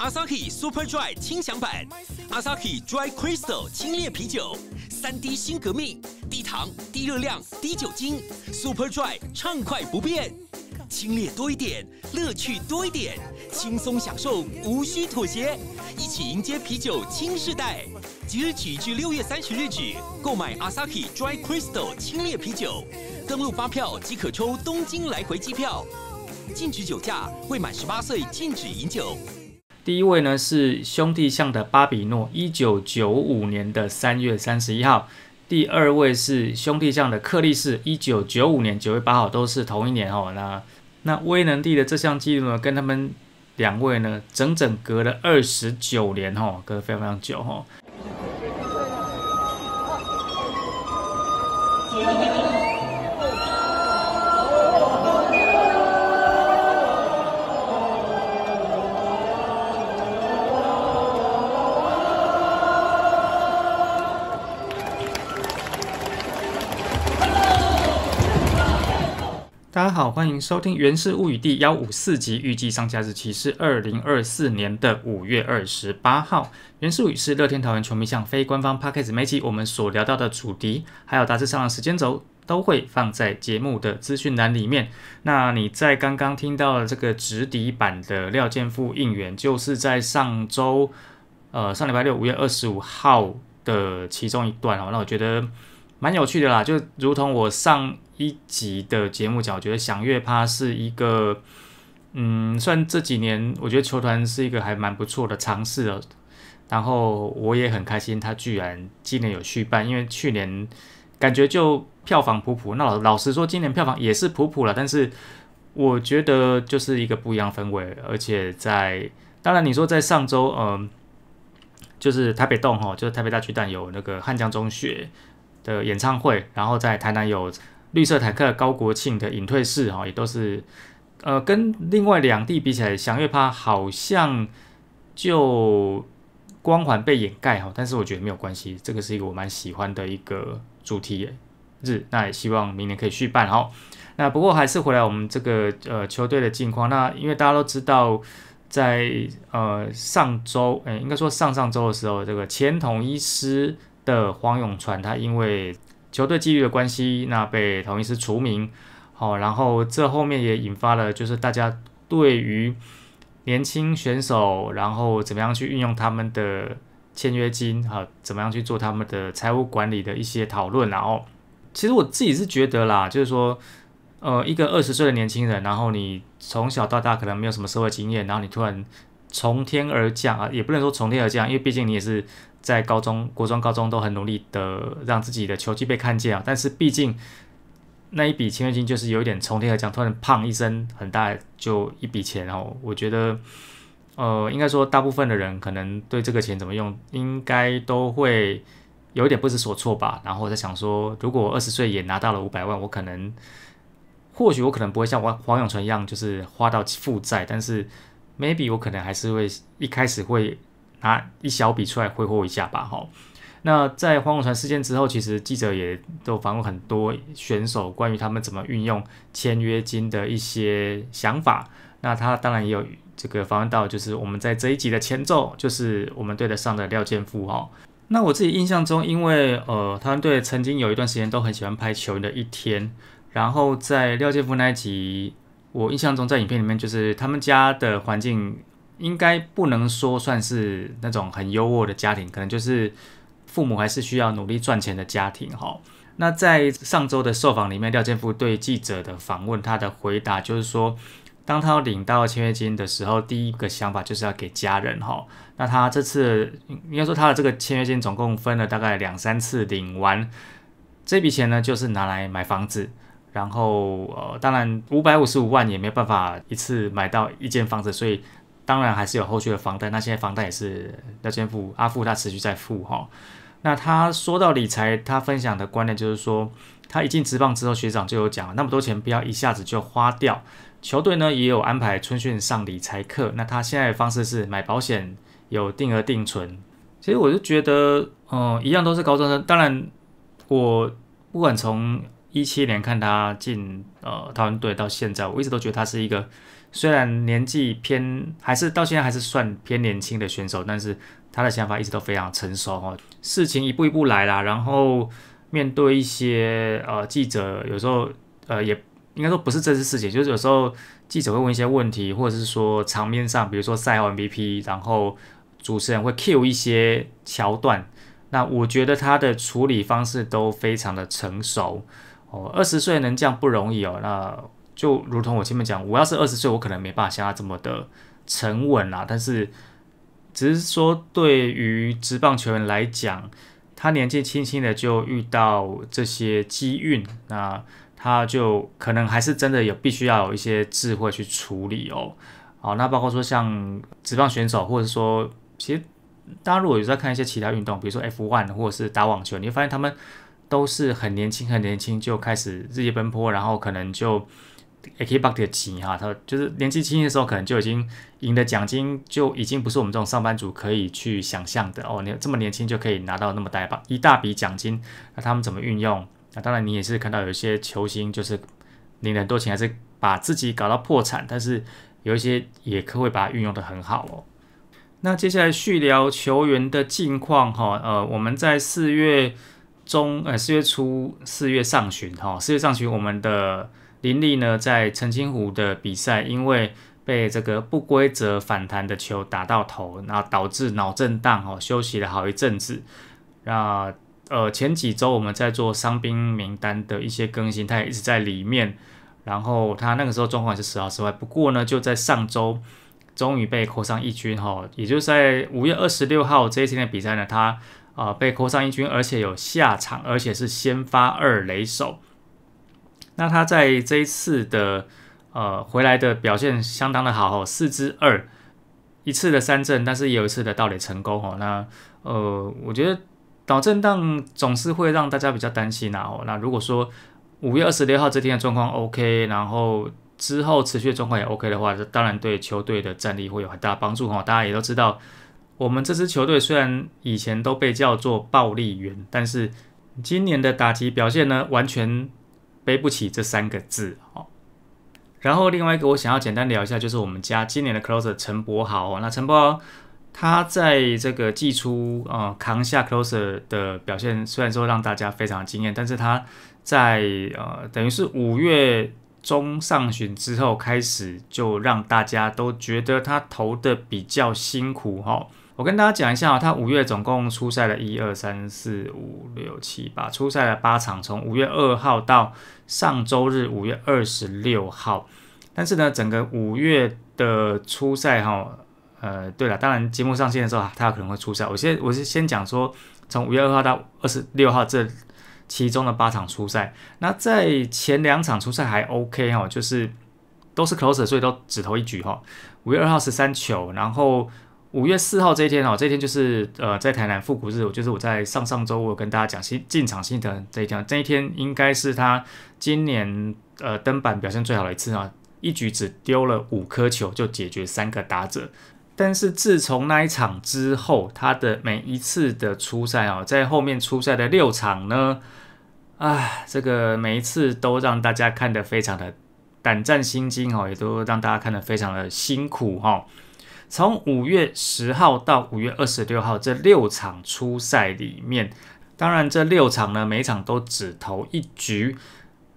Asahi Super Dry 清享版，Asahi Dry Crystal 清冽啤酒，三 D 新革命，低糖、低热量、低酒精，Super Dry 畅快不变，清冽多一点，乐趣多一点，轻松享受，无需妥协，一起迎接啤酒新世代。即日起至六月三十日止，购买 Asahi Dry Crystal 清冽啤酒，登录发票即可抽东京来回机票。禁止酒驾，未满十八岁禁止饮酒。第一位呢是兄弟象的巴比诺，一九九五年的三月三十一号；第二位是兄弟象的克利士，一九九五年九月八号，都是同一年哦。那那威能帝的这项记录呢，跟他们两位呢，整整隔了二十九年哦，隔非常非常久哦。大家好，欢迎收听《源氏物语》第幺五四集，预计上架日期是二零二四年的五月二十八号。《袁氏物语》是乐天桃园球迷向非官方 p o d k a s t 每集我们所聊到的主题，还有杂志上的时间轴都会放在节目的资讯栏里面。那你在刚刚听到这个直抵版的廖建富应援，就是在上周，呃，上礼拜六五月二十五号的其中一段哦，那我觉得蛮有趣的啦，就如同我上。一集的节目讲，我觉得《响乐趴》是一个，嗯，算这几年我觉得球团是一个还蛮不错的尝试了，然后我也很开心它居然今年有续办，因为去年感觉就票房普普，那老老实说，今年票房也是普普了，但是我觉得就是一个不一样氛围，而且在当然你说在上周，嗯，就是台北洞吼，就是台北大巨蛋有那个汉江中学的演唱会，然后在台南有。绿色坦克高国庆的隐退式，哈，也都是，呃，跟另外两地比起来，祥瑞趴好像就光环被掩盖，哈，但是我觉得没有关系，这个是一个我蛮喜欢的一个主题日，那也希望明年可以续办，哈。那不过还是回来我们这个呃球队的近况，那因为大家都知道，在呃上周，哎，应该说上上周的时候，这个前统一师的黄永传，他因为球队纪律的关系，那被同一师除名，好，然后这后面也引发了就是大家对于年轻选手，然后怎么样去运用他们的签约金，好，怎么样去做他们的财务管理的一些讨论，然后其实我自己是觉得啦，就是说，呃，一个二十岁的年轻人，然后你从小到大可能没有什么社会经验，然后你突然从天而降啊，也不能说从天而降，因为毕竟你也是。在高中、国中、高中都很努力的，让自己的球技被看见啊。但是毕竟那一笔签约金就是有一点从天而降，突然胖一声很大就一笔钱哦。我觉得，呃，应该说大部分的人可能对这个钱怎么用，应该都会有一点不知所措吧。然后在想说，如果二十岁也拿到了五百万，我可能或许我可能不会像黄黄永纯一样，就是花到负债，但是 maybe 我可能还是会一开始会。拿一小笔出来挥霍一下吧，哈。那在黄永船事件之后，其实记者也都访问很多选手，关于他们怎么运用签约金的一些想法。那他当然也有这个访问到，就是我们在这一集的前奏，就是我们队的上的廖建富，哈。那我自己印象中，因为呃，台湾队曾经有一段时间都很喜欢拍球员的一天。然后在廖建富那一集，我印象中在影片里面，就是他们家的环境。应该不能说算是那种很优渥的家庭，可能就是父母还是需要努力赚钱的家庭哈。那在上周的受访里面，廖建富对记者的访问，他的回答就是说，当他领到签约金的时候，第一个想法就是要给家人哈。那他这次应该说他的这个签约金总共分了大概两三次领完，这笔钱呢就是拿来买房子，然后呃，当然五百五十五万也没办法一次买到一间房子，所以。当然还是有后续的房贷，那现在房贷也是要先付。阿富他持续在付哈。那他说到理财，他分享的观念就是说，他一进职棒之后，学长就有讲，那么多钱不要一下子就花掉。球队呢也有安排春训上理财课。那他现在的方式是买保险，有定额定存。其实我就觉得，嗯，一样都是高中生。当然，我不管从一七年看他进呃台湾队到现在，我一直都觉得他是一个。虽然年纪偏，还是到现在还是算偏年轻的选手，但是他的想法一直都非常成熟哦。事情一步一步来啦，然后面对一些呃记者，有时候呃也应该说不是这次事情，就是有时候记者会问一些问题，或者是说场面上，比如说赛后 MVP，然后主持人会 Q 一些桥段，那我觉得他的处理方式都非常的成熟哦。二十岁能这样不容易哦，那。就如同我前面讲，我要是二十岁，我可能没办法像他这么的沉稳啊。但是，只是说对于职棒球员来讲，他年纪轻轻的就遇到这些机运，那他就可能还是真的有必须要有一些智慧去处理哦。好，那包括说像职棒选手，或者说，其实大家如果有在看一些其他运动，比如说 F1 或者是打网球，你会发现他们都是很年轻、很年轻就开始日夜奔波，然后可能就。也可以把点钱哈，他就是年纪轻的时候，可能就已经赢的奖金就已经不是我们这种上班族可以去想象的哦。你这么年轻就可以拿到那么大把一大笔奖金，那他们怎么运用？那当然，你也是看到有一些球星就是领了很多钱，还是把自己搞到破产。但是有一些也可会把它运用得很好哦。那接下来续聊球员的近况哈，呃，我们在四月中，呃，四月初，四月上旬哈，四月上旬我们的。林立呢，在澄清湖的比赛，因为被这个不规则反弹的球打到头，然后导致脑震荡哦，休息了好一阵子。那呃，前几周我们在做伤兵名单的一些更新，他也一直在里面。然后他那个时候状况是十好时坏，不过呢，就在上周终于被扣上一军哈，也就在五月二十六号这一天的比赛呢，他啊被扣上一军，而且有下场，而且是先发二垒手。那他在这一次的呃回来的表现相当的好哦，四支二一次的三振，但是有一次的盗垒成功哦。那呃，我觉得脑震荡总是会让大家比较担心啊。那如果说五月二十六号这天的状况 OK，然后之后持续的状况也 OK 的话，这当然对球队的战力会有很大帮助哦。大家也都知道，我们这支球队虽然以前都被叫做暴力员，但是今年的打击表现呢，完全。背不起这三个字哦。然后另外一个我想要简单聊一下，就是我们家今年的 closer 陈柏豪哦。那陈柏豪他在这个季初呃扛下 closer 的表现，虽然说让大家非常惊艳，但是他在呃等于是五月中上旬之后开始，就让大家都觉得他投的比较辛苦哈。我跟大家讲一下啊，他五月总共出赛了一二三四五六七八，出赛了八场，从五月二号到上周日五月二十六号。但是呢，整个五月的初赛哈，呃，对了，当然节目上线的时候他可能会出赛。我先，我是先讲说，从五月二号到二十六号这其中的八场初赛。那在前两场初赛还 OK 哈，就是都是 closer，所以都只投一局哈。五月二号十三球，然后。五月四号这一天哦，这一天就是呃，在台南复古日，我就是我在上上周我有跟大家讲新进场心疼这一天，这一天应该是他今年呃登板表现最好的一次啊，一局只丢了五颗球就解决三个打者。但是自从那一场之后，他的每一次的出赛哦，在后面出赛的六场呢，啊，这个每一次都让大家看得非常的胆战心惊哦，也都让大家看得非常的辛苦哈。从五月十号到五月二十六号这六场初赛里面，当然这六场呢每场都只投一局。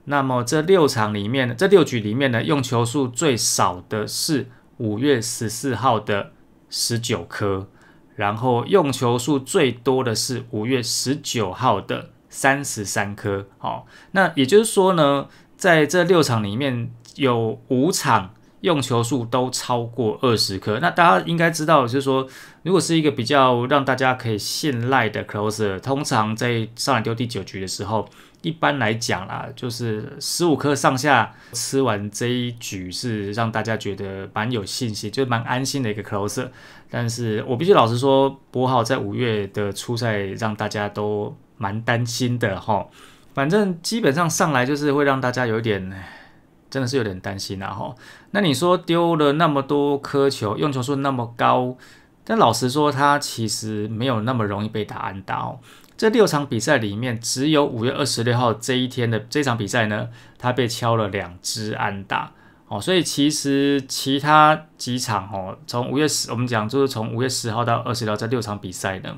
那么这六场里面，这六局里面呢，用球数最少的是五月十四号的十九颗，然后用球数最多的是五月十九号的三十三颗。好，那也就是说呢，在这六场里面有五场。用球数都超过二十颗，那大家应该知道，就是说，如果是一个比较让大家可以信赖的 close，r 通常在上来丢第九局的时候，一般来讲啊，就是十五颗上下吃完这一局，是让大家觉得蛮有信心，就是蛮安心的一个 close。r 但是我必须老实说，博豪在五月的初赛让大家都蛮担心的哈，反正基本上上来就是会让大家有一点。真的是有点担心啦，哈。那你说丢了那么多颗球，用球数那么高，但老实说，他其实没有那么容易被打安打哦。这六场比赛里面，只有五月二十六号这一天的这场比赛呢，他被敲了两支安打哦。所以其实其他几场哦，从五月十，我们讲就是从五月十号到二十六号这六场比赛呢。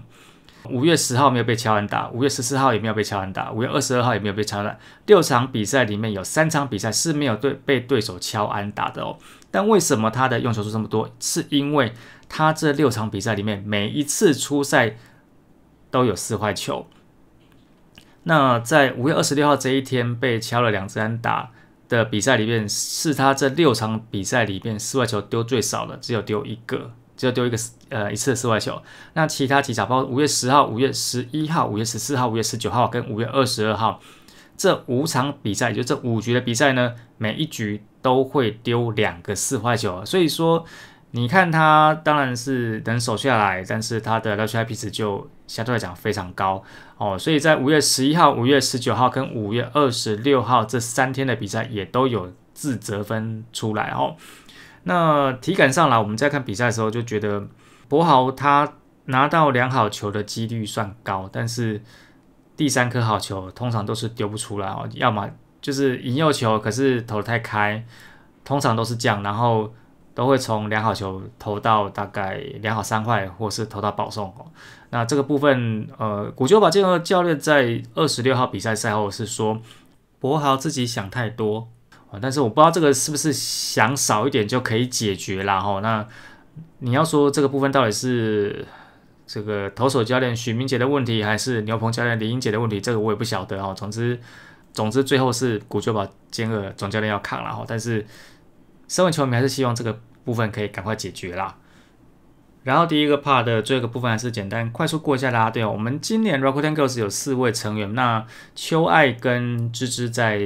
五月十号没有被乔安打，五月十四号也没有被乔安打，五月二十二号也没有被乔安打。六场比赛里面有三场比赛是没有对被对手敲安打的哦。但为什么他的用球数这么多？是因为他这六场比赛里面每一次出赛都有四坏球。那在五月二十六号这一天被敲了两次安打的比赛里面，是他这六场比赛里面四坏球丢最少的，只有丢一个。只有丢一个呃一次的四坏球，那其他几场包括五月十号、五月十一号、五月十四号、五月十九号跟五月二十二号这五场比赛，就这五局的比赛呢，每一局都会丢两个四坏球，所以说你看他当然是能守下来，但是他的拉 i 比值就相对来讲非常高哦。所以在五月十一号、五月十九号跟五月二十六号这三天的比赛也都有自责分出来哦。那体感上来，我们在看比赛的时候就觉得，柏豪他拿到良好球的几率算高，但是第三颗好球通常都是丢不出来哦，要么就是引诱球，可是投太开，通常都是这样，然后都会从良好球投到大概良好三坏，或是投到保送。那这个部分，呃，古久保这个教练在二十六号比赛赛后是说，柏豪自己想太多。但是我不知道这个是不是想少一点就可以解决了哈？那你要说这个部分到底是这个投手教练许明杰的问题，还是牛棚教练李英杰的问题？这个我也不晓得哈。总之，总之最后是古秋宝兼二总教练要看了哈。但是，身为球迷还是希望这个部分可以赶快解决了。然后第一个 part 的这个部分还是简单快速过一下啦，对啊，我们今年 r o c t a n g i r l s 有四位成员，那邱爱跟芝芝在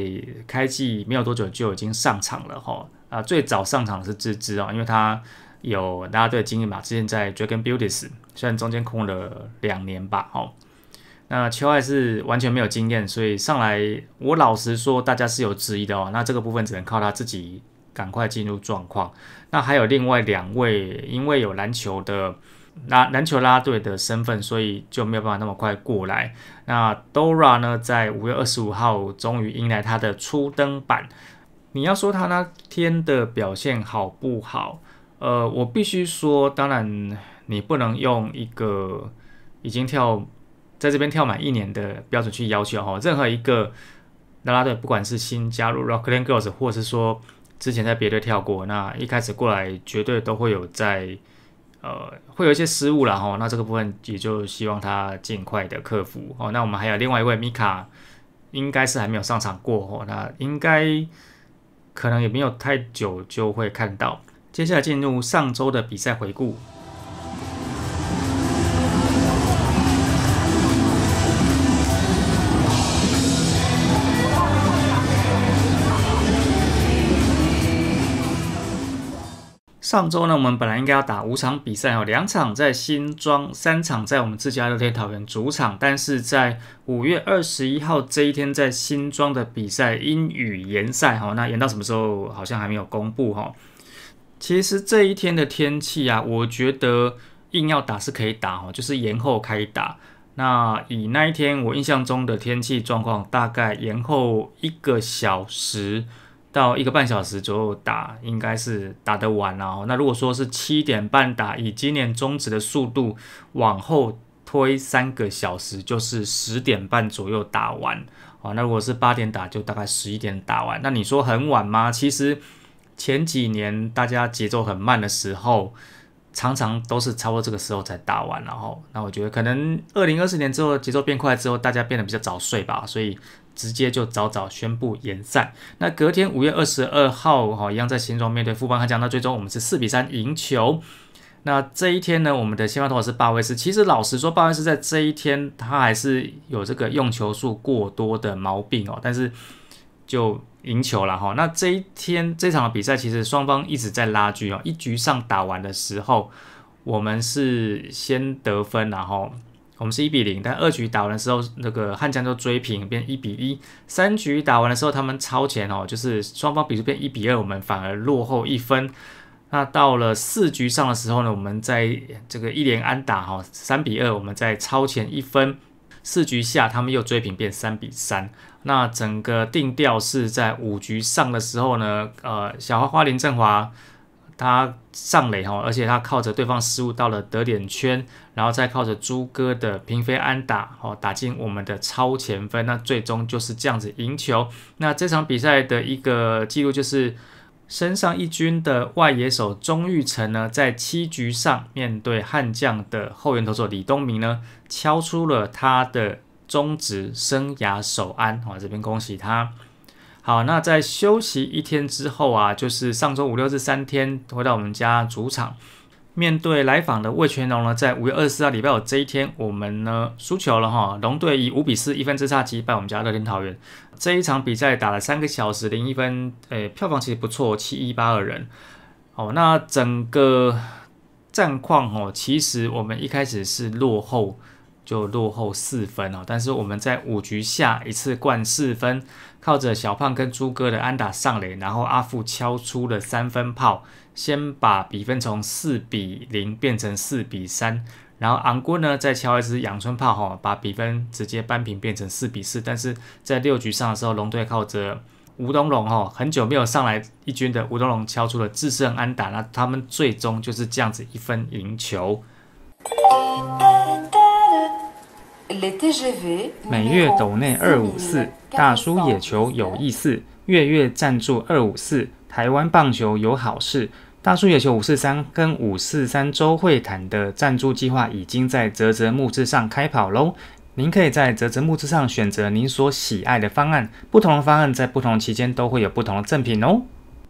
开季没有多久就已经上场了哈，啊，最早上场的是芝芝哦，因为她有大家对经验嘛，之前在 dragon beauties，虽然中间空了两年吧，哦，那邱爱是完全没有经验，所以上来我老实说，大家是有质疑的哦，那这个部分只能靠他自己。赶快进入状况。那还有另外两位，因为有篮球的那篮球拉队的身份，所以就没有办法那么快过来。那 Dora 呢，在五月二十五号终于迎来他的初登板。你要说他那天的表现好不好？呃，我必须说，当然你不能用一个已经跳在这边跳满一年的标准去要求哈。任何一个拉拉队，不管是新加入 Rockland Girls，或是说，之前在别队跳过，那一开始过来绝对都会有在，呃，会有一些失误了哈。那这个部分也就希望他尽快的克服哦。那我们还有另外一位米卡，应该是还没有上场过哦。那应该可能也没有太久就会看到。接下来进入上周的比赛回顾。上周呢，我们本来应该要打五场比赛，哦，两场在新庄，三场在我们自家的天桃园主场。但是在五月二十一号这一天，在新庄的比赛因雨延赛哈，那延到什么时候好像还没有公布哈。其实这一天的天气啊，我觉得硬要打是可以打哈，就是延后开打。那以那一天我印象中的天气状况，大概延后一个小时。到一个半小时左右打，应该是打得然了。那如果说是七点半打，以今年中止的速度往后推三个小时，就是十点半左右打完。啊，那如果是八点打，就大概十一点打完。那你说很晚吗？其实前几年大家节奏很慢的时候，常常都是差不多这个时候才打完。然后，那我觉得可能二零二四年之后节奏变快之后，大家变得比较早睡吧，所以。直接就早早宣布延赛。那隔天五月二十二号，哈，一样在新庄面对富邦悍将，那最终我们是四比三赢球。那这一天呢，我们的新发投手是鲍威斯。其实老实说，鲍威斯在这一天他还是有这个用球数过多的毛病哦，但是就赢球了哈。那这一天这场比赛其实双方一直在拉锯哦。一局上打完的时候，我们是先得分，然后。我们是一比零，但二局打完的时候，那个汉江就追平，变一比一。三局打完的时候，他们超前哦，就是双方比数变一比二，我们反而落后一分。那到了四局上的时候呢，我们在这个一连安打哈三比二，我们再超前一分。四局下他们又追平，变三比三。那整个定调是在五局上的时候呢，呃，小花花林振华。他上垒哈，而且他靠着对方失误到了得点圈，然后再靠着朱哥的平飞安打，哦，打进我们的超前分，那最终就是这样子赢球。那这场比赛的一个记录就是，身上一军的外野手钟玉成呢，在七局上面对悍将的后援投手李东明呢，敲出了他的中职生涯首安，哦，这边恭喜他。好，那在休息一天之后啊，就是上周五、六这三天回到我们家主场，面对来访的魏全龙呢，在五月二十四号礼拜五这一天，我们呢输球了哈，龙队以五比四一分之差击败我们家乐天桃园。这一场比赛打了三个小时零一分，诶，票房其实不错，七一八二人。哦，那整个战况哦，其实我们一开始是落后。就落后四分哦，但是我们在五局下一次灌四分，靠着小胖跟猪哥的安打上垒，然后阿富敲出了三分炮，先把比分从四比零变成四比三，然后昂哥呢再敲一支阳春炮哈，把比分直接扳平变成四比四。但是在六局上的时候，龙队靠着吴东龙哈，很久没有上来一军的吴东龙敲出了制胜安打，那他们最终就是这样子一分赢球。每月斗内二五四，大叔野球有意思，月月赞助二五四，台湾棒球有好事。大叔野球五四三跟五四三周会谈的赞助计划已经在泽泽木制上开跑喽。您可以在泽泽木制上选择您所喜爱的方案，不同的方案在不同期间都会有不同的赠品哦。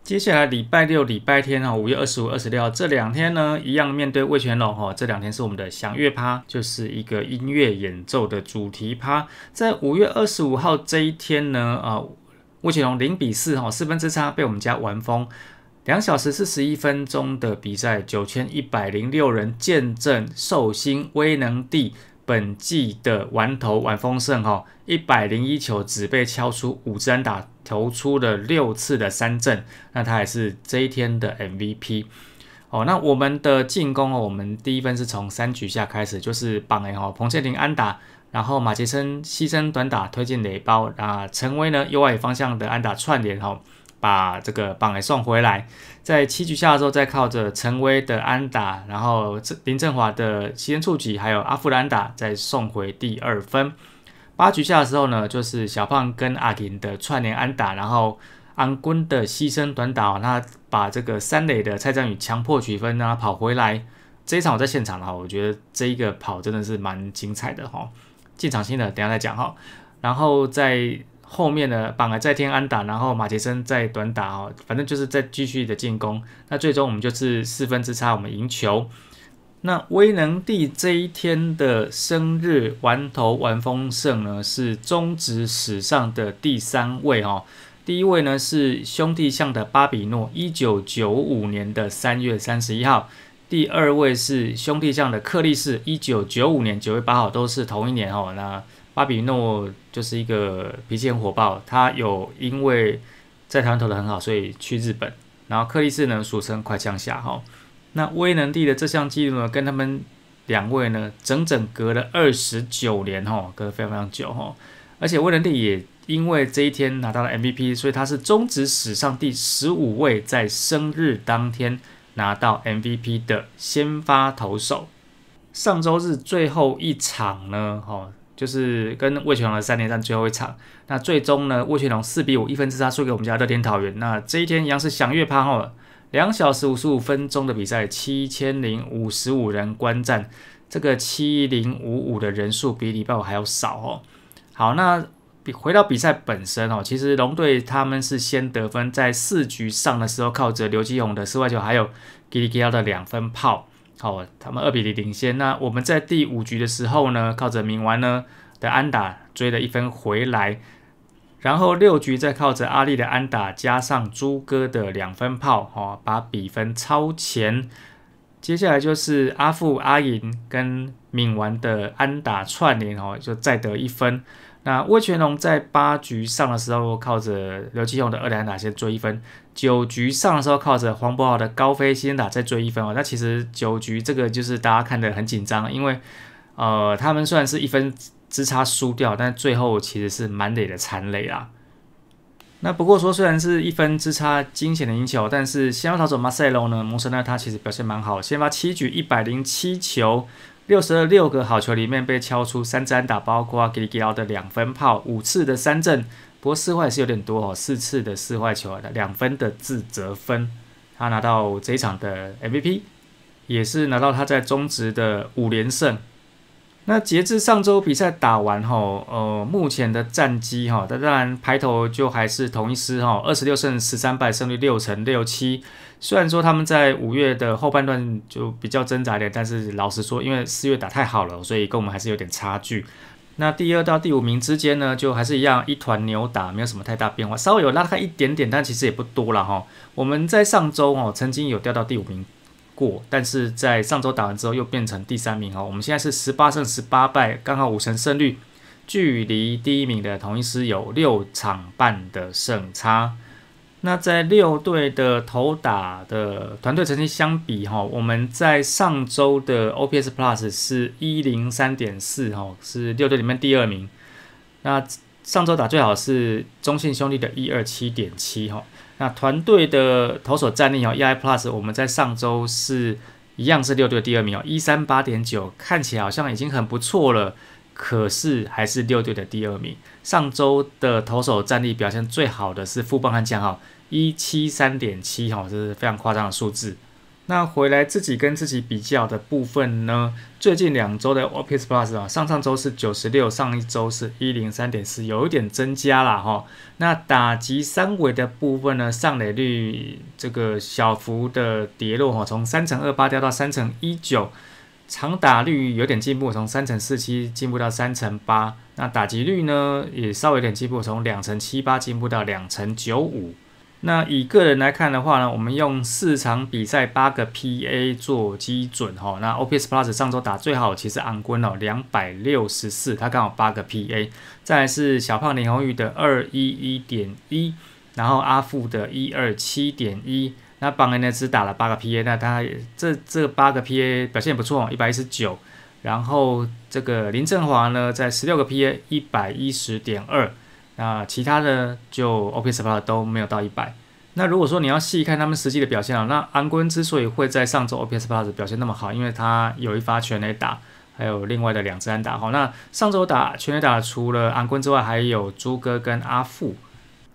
接下来礼拜六、礼拜天哈，五月二十五、二十六这两天呢，一样面对魏全龙哈。这两天是我们的响月趴，就是一个音乐演奏的主题趴。在五月二十五号这一天呢，啊，魏全龙零比四哈，四分之差被我们家玩疯，两小时四十一分钟的比赛，九千一百零六人见证寿星威能帝本季的玩头玩疯胜哈，一百零一球只被敲出五针打。投出了六次的三振，那他也是这一天的 MVP。哦，那我们的进攻哦，我们第一分是从三局下开始，就是榜 A 哈，彭建林安打，然后马杰森牺牲短打推进垒包，啊，陈威呢右外方向的安打串联哈，把这个榜 A 送回来，在七局下的时候再靠着陈威的安打，然后林振华的牺牲触及，还有阿富兰打再送回第二分。八局下的时候呢，就是小胖跟阿田的串联安打，然后安坤的牺牲短打，那把这个三垒的蔡振宇强迫取分啊跑回来。这一场我在现场啊，我觉得这一个跑真的是蛮精彩的哈。进场性的，等下再讲哈。然后在后面呢，板儿在天安打，然后马杰森在短打哈，反正就是在继续的进攻。那最终我们就是四分之差，我们赢球。那威能帝这一天的生日玩头玩丰盛呢，是中职史上的第三位哦。第一位呢是兄弟相的巴比诺，一九九五年的三月三十一号。第二位是兄弟相的克利士，一九九五年九月八号，都是同一年哦。那巴比诺就是一个脾气很火爆，他有因为在台湾投的很好，所以去日本。然后克利士呢，俗称快枪侠哈。那威能帝的这项记录呢，跟他们两位呢，整整隔了二十九年哦，隔了非常非常久哦。而且威能帝也因为这一天拿到了 MVP，所以他是中职史上第十五位在生日当天拿到 MVP 的先发投手。上周日最后一场呢，哦，就是跟魏全龙的三连战最后一场。那最终呢，魏全龙四比五一分之差输给我们家乐天桃园。那这一天，杨氏享乐趴哦。两小时五十五分钟的比赛，七千零五十五人观战，这个七零五五的人数比礼拜五还要少哦。好，那比回到比赛本身哦，其实龙队他们是先得分，在四局上的时候，靠着刘基宏的室外球，还有 g 利吉 i l 的两分炮，好，他们二比零领先。那我们在第五局的时候呢，靠着明玩呢的安打追了一分回来。然后六局再靠着阿力的安打加上朱哥的两分炮，哦，把比分超前。接下来就是阿富、阿银跟敏完的安打串联，哦，就再得一分。那魏全龙在八局上的时候，靠着刘继勇的二连打先追一分；九局上的时候，靠着黄博豪的高飞先打再追一分。哦，那其实九局这个就是大家看的很紧张，因为，呃，他们虽然是一分。之差输掉，但最后其实是满垒的残垒啦。那不过说，虽然是一分之差，惊险的赢球，但是仙人掌怎马赛罗呢？蒙神呢？他其实表现蛮好，先发七局一百零七球，六十二六个好球里面被敲出三支安打，包括给给到的两分炮，五次的三振。不过四坏是有点多哦，四次的四坏球，两分的自责分。他拿到这一场的 MVP，也是拿到他在中职的五连胜。那截至上周比赛打完后，呃，目前的战绩哈，当然排头就还是同一师哈，二十六胜十三败，胜率六成六七。虽然说他们在五月的后半段就比较挣扎点，但是老实说，因为四月打太好了，所以跟我们还是有点差距。那第二到第五名之间呢，就还是一样一团牛打，没有什么太大变化，稍微有拉开一点点，但其实也不多了哈。我们在上周哦，曾经有掉到第五名。过，但是在上周打完之后又变成第三名哦。我们现在是十八胜十八败，刚好五成胜率，距离第一名的同一师有六场半的胜差。那在六队的投打的团队成绩相比哈，我们在上周的 OPS Plus 是一零三点四哈，是六队里面第二名。那上周打最好是中信兄弟的一二七点七哈。那团队的投手战力哦，Ei Plus，我们在上周是一样是六队第二名哦，一三八点九，看起来好像已经很不错了，可是还是六队的第二名。上周的投手战力表现最好的是富邦悍将哈，一七三点七哈，这是非常夸张的数字。那回来自己跟自己比较的部分呢？最近两周的 Opus Plus 啊，上上周是九十六，上一周是一零三点四，有一点增加了哈。那打击三维的部分呢？上垒率这个小幅的跌落哈，从三乘二八掉到三乘一九，长打率有点进步，从三乘四七进步到三乘八，那打击率呢也稍微有点进步，从两乘七八进步到两乘九五。那以个人来看的话呢，我们用四场比赛八个 PA 做基准哈。那 OPS Plus 上周打最好，其实安坤哦，两百六十四，他刚好八个 PA。再是小胖林宏宇的二一一点一，然后阿富的一二七点一。那邦呢只打了八个 PA，那他这这八个 PA 表现也不错，一百一十九。然后这个林振华呢，在十六个 PA 一百一十点二。那其他的就 OPS p l 都没有到一百。那如果说你要细看他们实际的表现啊，那安坤之所以会在上周 OPS Plus 表现那么好，因为他有一发全垒打，还有另外的两支安打。好，那上周打全垒打除了安坤之外，还有朱哥跟阿富。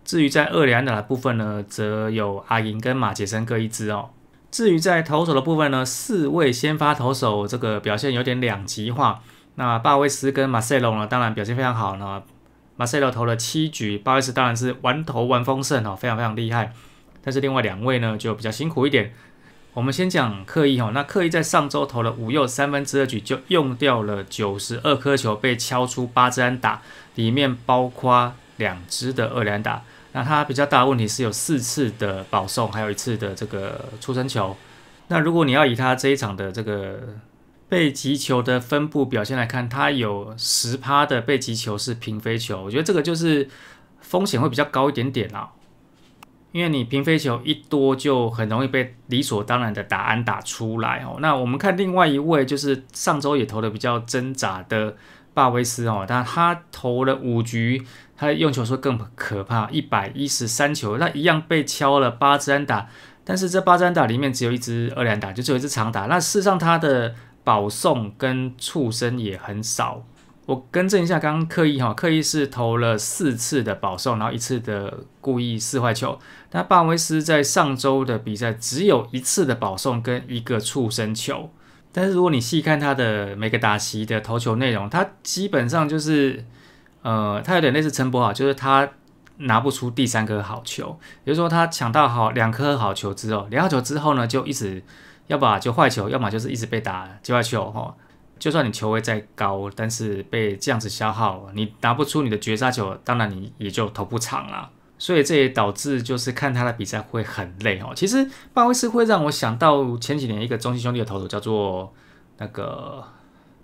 至于在二垒安打的部分呢，则有阿银跟马杰森各一支哦。至于在投手的部分呢，四位先发投手这个表现有点两极化。那巴威斯跟马塞隆呢，当然表现非常好呢。马赛罗投了七局，不好意思，当然是玩投玩丰盛哦，非常非常厉害。但是另外两位呢，就比较辛苦一点。我们先讲刻意哦，那刻意在上周投了五又三分之二局，就用掉了九十二颗球，被敲出八支安打，里面包括两支的二连打。那他比较大的问题是有四次的保送，还有一次的这个出生球。那如果你要以他这一场的这个。背击球的分布表现来看，它有十趴的背击球是平飞球，我觉得这个就是风险会比较高一点点啦，因为你平飞球一多，就很容易被理所当然的答案打出来哦。那我们看另外一位，就是上周也投的比较挣扎的巴威斯哦，但他投了五局，他用球数更可怕，一百一十三球，那一样被敲了八支安打，但是这八支安打里面只有一支二连打，就只有一支长打。那事实上他的。保送跟畜生也很少，我更正一下，刚刚刻意哈，刻意是投了四次的保送，然后一次的故意四坏球。那巴威斯在上周的比赛只有一次的保送跟一个畜生球，但是如果你细看他的每个打席的投球内容，他基本上就是，呃，他有点类似陈博哈，就是他拿不出第三颗好球，也就是说他抢到好两颗好球之后，两好球之后呢就一直。要么就坏球，要么就是一直被打击坏球哈。就算你球位再高，但是被这样子消耗，你拿不出你的绝杀球，当然你也就投不长了。所以这也导致就是看他的比赛会很累哦。其实鲍威斯会让我想到前几年一个中西兄弟的投手叫做那个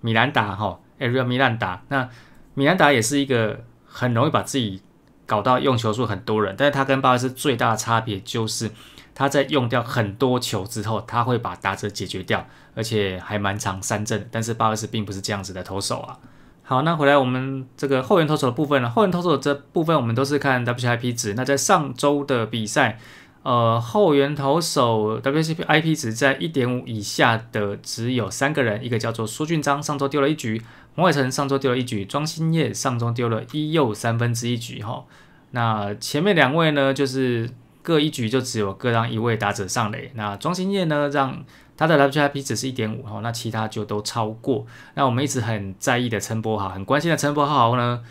米兰达哈，Ariel 米兰达。那米兰达也是一个很容易把自己搞到用球数很多人，但是他跟巴威斯最大的差别就是。他在用掉很多球之后，他会把打者解决掉，而且还蛮长三阵。但是巴尔斯并不是这样子的投手啊。好，那回来我们这个后援投手的部分了。后援投手这部分我们都是看 W i P 值。那在上周的比赛，呃，后援投手 W C P I P 值在一点五以下的只有三个人，一个叫做苏俊章，上周丢了一局；黄伟成上周丢了一局；庄新叶上周丢了一又三分之一局哈。那前面两位呢，就是。各一局就只有各让一位打者上垒，那庄心燕呢，让他的 WIP 只是一点五哈，那其他就都超过。那我们一直很在意的陈柏哈，很关心的陈柏哈呢，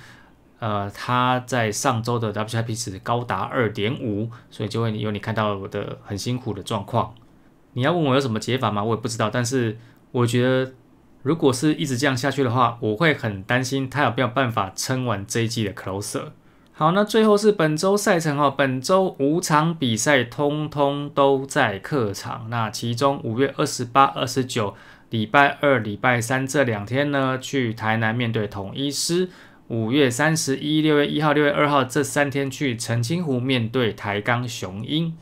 呃，他在上周的 WIP 值高达二点五，所以就会有你看到我的很辛苦的状况。你要问我有什么解法吗？我也不知道，但是我觉得如果是一直这样下去的话，我会很担心他有没有办法撑完这一季的 Close。r 好，那最后是本周赛程哦。本周五场比赛通通都在客场。那其中五月二十八、二十九，礼拜二、礼拜三这两天呢，去台南面对统一师；五月三十一、六月一号、六月二号这三天去澄清湖面对台钢雄鹰。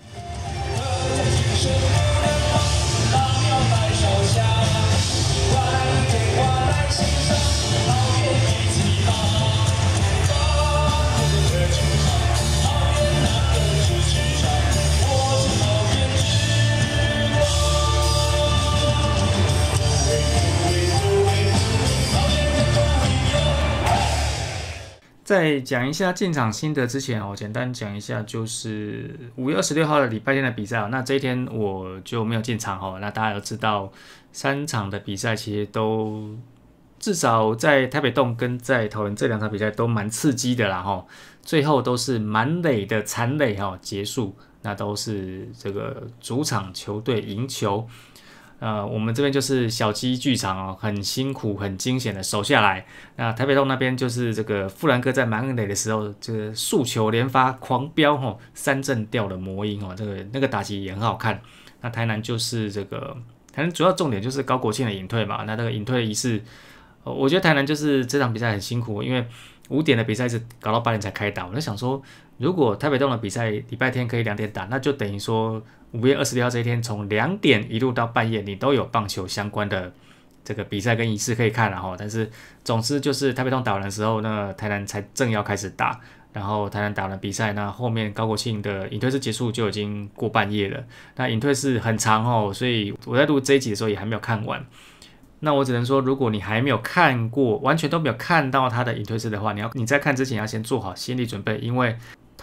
在讲一下进场心得之前哦，简单讲一下，就是五月二十六号的礼拜天的比赛那这一天我就没有进场哦。那大家都知道，三场的比赛其实都至少在台北洞跟在桃园这两场比赛都蛮刺激的啦哈。最后都是满垒的残垒哈结束，那都是这个主场球队赢球。呃，我们这边就是小鸡剧场哦，很辛苦、很惊险的守下来。那台北洞那边就是这个富兰克在满垒的时候，这个速球连发狂飙哦，三振掉的魔音哦，这个那个打击也很好看。那台南就是这个，台南主要重点就是高国庆的隐退嘛。那这个隐退仪式，呃，我觉得台南就是这场比赛很辛苦，因为五点的比赛是搞到八点才开打。我就想说，如果台北洞的比赛礼拜天可以两点打，那就等于说。五月二十六号这一天，从两点一路到半夜，你都有棒球相关的这个比赛跟仪式可以看，了哈。但是，总之就是台北通打完的时候，那台南才正要开始打，然后台南打完比赛，那后面高国庆的隐退式结束就已经过半夜了。那隐退式很长哦，所以我在录这一集的时候也还没有看完。那我只能说，如果你还没有看过，完全都没有看到他的隐退式的话，你要你在看之前要先做好心理准备，因为。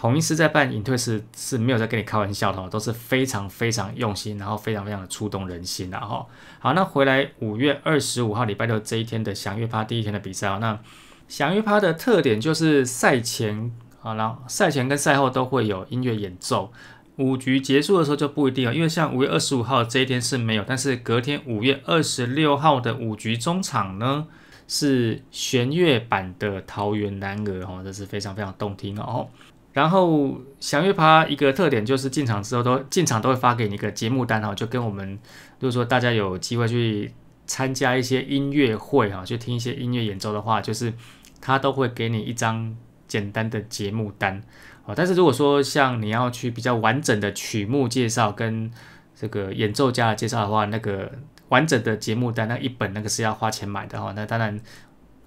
同医师在办隐退时是没有在跟你开玩笑的，都是非常非常用心，然后非常非常的触动人心的哈。好，那回来五月二十五号礼拜六这一天的祥月趴第一天的比赛啊，那祥月趴的特点就是赛前啊，然后赛前跟赛后都会有音乐演奏。五局结束的时候就不一定了，因为像五月二十五号这一天是没有，但是隔天五月二十六号的五局中场呢是弦乐版的《桃园男儿》哦，这是非常非常动听的哦。然后祥乐趴一个特点就是进场之后都进场都会发给你一个节目单哈，就跟我们如果说大家有机会去参加一些音乐会哈，去听一些音乐演奏的话，就是他都会给你一张简单的节目单啊。但是如果说像你要去比较完整的曲目介绍跟这个演奏家的介绍的话，那个完整的节目单那一本那个是要花钱买的哈。那当然。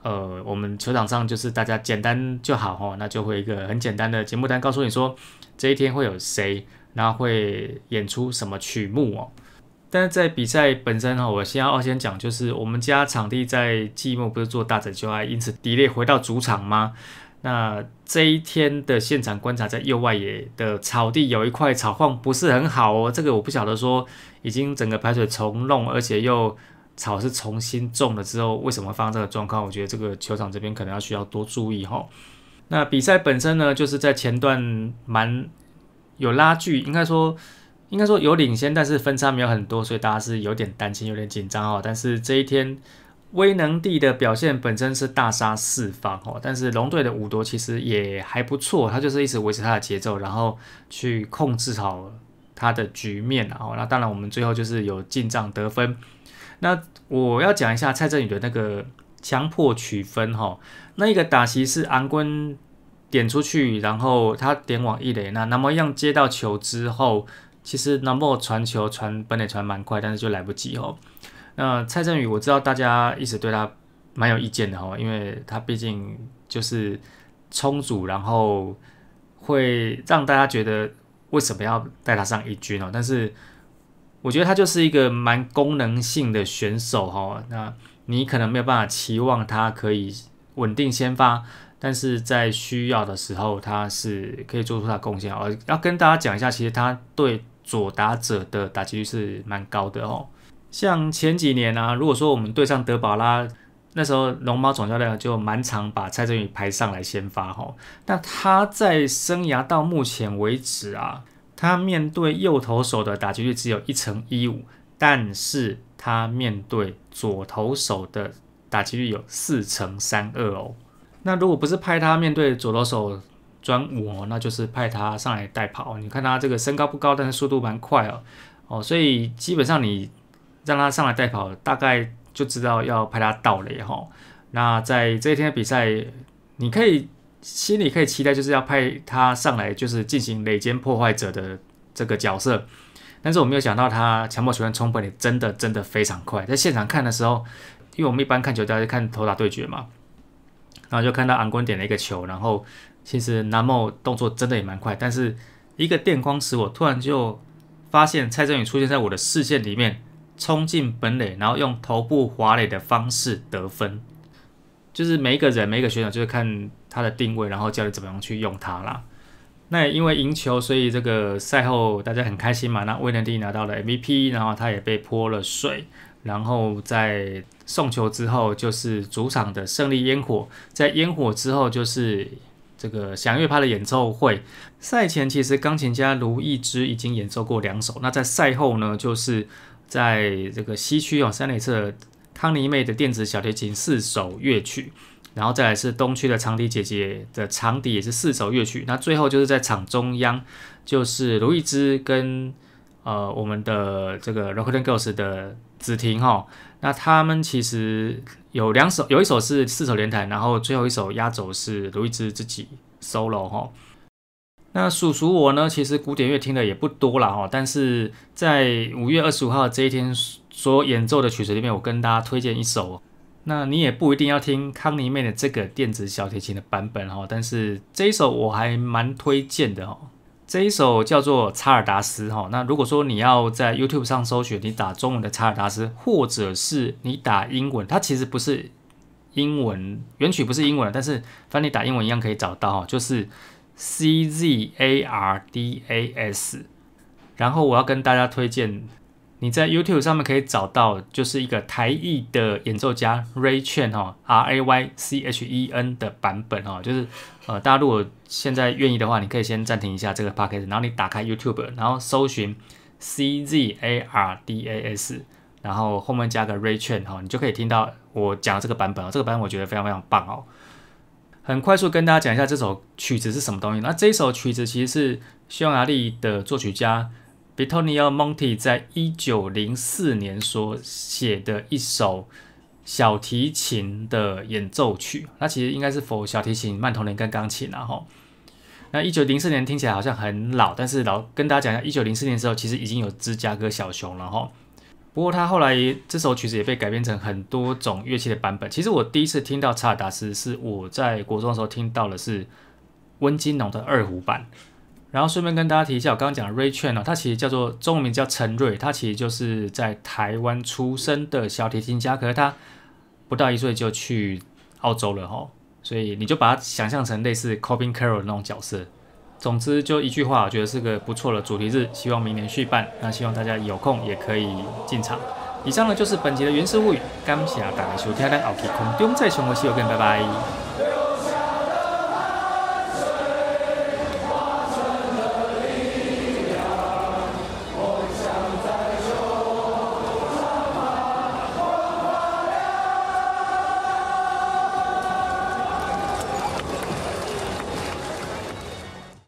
呃，我们球场上就是大家简单就好哦，那就会一个很简单的节目单告诉你说，这一天会有谁，然后会演出什么曲目哦。但是在比赛本身哈，我先要先讲，就是我们家场地在季末不是做大整修啊，因此迪烈回到主场吗？那这一天的现场观察，在右外野的草地有一块草况不是很好哦，这个我不晓得说，已经整个排水重弄，而且又。草是重新种了之后，为什么发生这个状况？我觉得这个球场这边可能要需要多注意哈。那比赛本身呢，就是在前段蛮有拉锯，应该说应该说有领先，但是分差没有很多，所以大家是有点担心，有点紧张哦。但是这一天威能帝的表现本身是大杀四方哦，但是龙队的五夺其实也还不错，他就是一直维持他的节奏，然后去控制好他的局面啊。那当然，我们最后就是有进账得分。那我要讲一下蔡振宇的那个强迫取分哈，那一个打席是安坤点出去，然后他点往一垒，那那么样接到球之后，其实那么传球传本垒传蛮快，但是就来不及哦。那蔡振宇，我知道大家一直对他蛮有意见的哦，因为他毕竟就是冲足，然后会让大家觉得为什么要带他上一军哦，但是。我觉得他就是一个蛮功能性的选手哈，那你可能没有办法期望他可以稳定先发，但是在需要的时候他是可以做出他贡献。而要跟大家讲一下，其实他对左打者的打击率是蛮高的哦。像前几年呢，如果说我们对上德保拉，那时候龙猫总教练就蛮常把蔡振宇排上来先发哈，那他在生涯到目前为止啊。他面对右投手的打击率只有一成一五，但是他面对左投手的打击率有四成三二哦。那如果不是派他面对左投手专五哦，那就是派他上来代跑。你看他这个身高不高，但是速度蛮快哦。哦，所以基本上你让他上来代跑，大概就知道要派他倒雷哈。那在这一天的比赛，你可以。心里可以期待就是要派他上来，就是进行垒间破坏者的这个角色，但是我没有想到他强迫球员冲本垒真的真的非常快。在现场看的时候，因为我们一般看球都是看投打对决嘛，然后就看到昂坤点了一个球，然后其实南茂动作真的也蛮快，但是一个电光石火，突然就发现蔡振宇出现在我的视线里面，冲进本垒，然后用头部滑垒的方式得分。就是每一个人、每一个选手，就是看他的定位，然后教你怎么样去用它啦。那因为赢球，所以这个赛后大家很开心嘛。那威能蒂拿到了 MVP，然后他也被泼了水。然后在送球之后，就是主场的胜利烟火。在烟火之后，就是这个响乐派的演奏会。赛前其实钢琴家卢易之已经演奏过两首。那在赛后呢，就是在这个西区哦，三垒侧。康妮妹的电子小提琴四首乐曲，然后再来是东区的长笛姐姐的长笛也是四首乐曲。那最后就是在场中央，就是卢易兹跟呃我们的这个 Rocking Girls 的子婷哈。那他们其实有两首，有一首是四手联弹，然后最后一首压轴是卢易兹自己 solo 哈。那叔叔我呢，其实古典乐听的也不多了哈，但是在五月二十五号这一天。所演奏的曲子里面，我跟大家推荐一首，那你也不一定要听康尼妹的这个电子小提琴的版本哦，但是这一首我还蛮推荐的哦。这一首叫做查尔达斯哈。那如果说你要在 YouTube 上搜寻，你打中文的查尔达斯，或者是你打英文，它其实不是英文原曲不是英文，但是反正你打英文一样可以找到哈，就是 C Z A R D A S。然后我要跟大家推荐。你在 YouTube 上面可以找到，就是一个台译的演奏家 Ray Chen 哈，R A Y C H E N 的版本哈，就是呃，大家如果现在愿意的话，你可以先暂停一下这个 Podcast，然后你打开 YouTube，然后搜寻 C Z A R D A S，然后后面加个 Ray Chen 哈，你就可以听到我讲的这个版本哦，这个版本我觉得非常非常棒哦。很快速跟大家讲一下这首曲子是什么东西。那这首曲子其实是匈牙利的作曲家。Betonio Monti 在一九零四年所写的一首小提琴的演奏曲，那其实应该是否小提琴、曼陀年跟钢琴，然后那一九零四年听起来好像很老，但是老跟大家讲一下，一九零四年的时候其实已经有芝加哥小熊了哈。不过他后来这首曲子也被改编成很多种乐器的版本。其实我第一次听到查尔达斯是我在国中的时候听到的是温金龙的二胡版。然后顺便跟大家提一下，我刚刚讲的 Ray c h a n l 它其实叫做中文名叫陈瑞，他其实就是在台湾出生的小提琴家，可是他不到一岁就去澳洲了哈，所以你就把它想象成类似 Cobin Carroll 那种角色。总之就一句话，我觉得是个不错的主题日，希望明年续办。那希望大家有空也可以进场。以上呢就是本集的《原始物语》，感谢大家收听，我叫空中再生活系有拜拜。